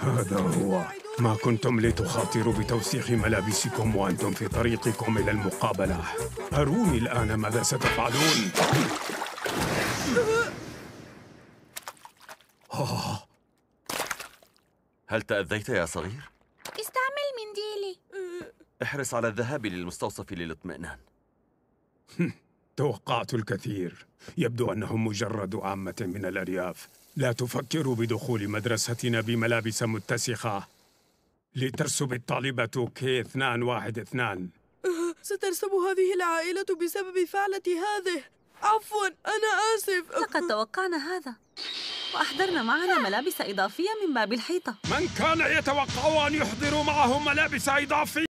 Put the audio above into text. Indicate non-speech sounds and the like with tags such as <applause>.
هذا هو ما كنتم لتخاطروا بتوسيخ ملابسكم وأنتم في طريقكم إلى المقابلة أروني الآن ماذا ستفعلون هل تأذيت يا صغير؟ استعمل منديلي احرص على الذهاب للمستوصف للاطمئنان <laughs> توقعت الكثير يبدو أنهم مجرد عامة من الأرياف لا تفكر بدخول مدرستنا بملابس متسخة لترسب الطالبة كي اثنان واحد اثنان أه، سترسب هذه العائلة بسبب فعلة هذه عفوا أنا آسف لقد توقعنا هذا وأحضرنا معنا ملابس إضافية من باب الحيطة من كان يتوقع أن يحضروا معهم ملابس إضافية؟